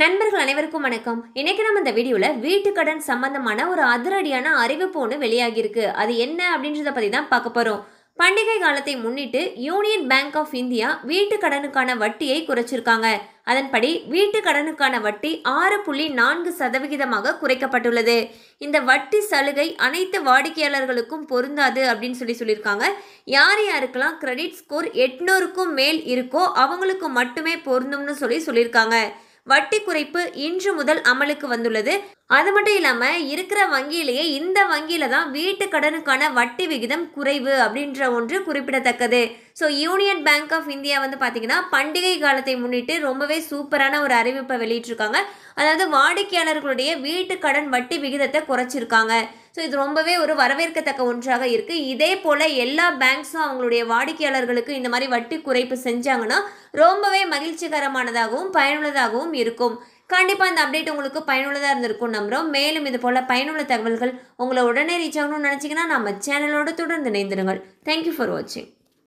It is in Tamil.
நண்பர்கள் அனைவருக்கும் வணக்கம் இன்னைக்கு நம்ம இந்த வீடியோவில் வீட்டு கடன் சம்பந்தமான ஒரு அதிரடியான அறிவிப்பு ஒன்று வெளியாகியிருக்கு அது என்ன அப்படின்றத பற்றி தான் பார்க்க போகிறோம் பண்டிகை காலத்தை முன்னிட்டு யூனியன் பேங்க் ஆஃப் இந்தியா வீட்டு கடனுக்கான வட்டியை குறைச்சிருக்காங்க அதன்படி வீட்டு கடனுக்கான வட்டி ஆறு புள்ளி நான்கு சதவிகிதமாக குறைக்கப்பட்டுள்ளது இந்த வட்டி சலுகை அனைத்து வாடிக்கையாளர்களுக்கும் பொருந்தாது அப்படின்னு சொல்லி சொல்லியிருக்காங்க யார் யாருக்கெல்லாம் கிரெடிட் ஸ்கோர் எட்நூறுக்கும் மேல் இருக்கோ அவங்களுக்கு மட்டுமே பொருந்தும்னு சொல்லி சொல்லியிருக்காங்க வட்டி குறைப்பு இன்று முதல் அமலுக்கு வந்துள்ளது அது மட்டும் இல்லாமல் இருக்கிற வங்கியிலேயே இந்த வங்கியில் தான் வீட்டு கடனுக்கான வட்டி விகிதம் குறைவு அப்படின்ற ஒன்று குறிப்பிடத்தக்கது so union bank of India வந்து பார்த்திங்கன்னா பண்டிகை காலத்தை முன்னிட்டு ரொம்பவே சூப்பரான ஒரு அறிவிப்பை வெளியிட்டிருக்காங்க அதாவது வாடிக்கையாளர்களுடைய வீட்டு கடன் வட்டி விகிதத்தை குறைச்சிருக்காங்க ஸோ இது ரொம்பவே ஒரு வரவேற்கத்தக்க ஒன்றாக இருக்குது இதே போல் எல்லா பேங்க்ஸும் அவங்களுடைய வாடிக்கையாளர்களுக்கு இந்த மாதிரி வட்டி குறைப்பு செஞ்சாங்கன்னா ரொம்பவே மகிழ்ச்சிகரமானதாகவும் பயனுள்ளதாகவும் இருக்கும் கண்டிப்பாக இந்த அப்டேட் உங்களுக்கு பயனுள்ளதாக இருந்திருக்கும் நம்புகிறோம் மேலும் இது போல் பயனுள்ள தகவல்கள் உங்களை உடனே ரீச் ஆகணும்னு நினச்சிங்கன்னா நம்ம சேனலோடு தொடர்ந்து இணைந்துருங்கள் தேங்க்யூ ஃபார் வாட்சிங்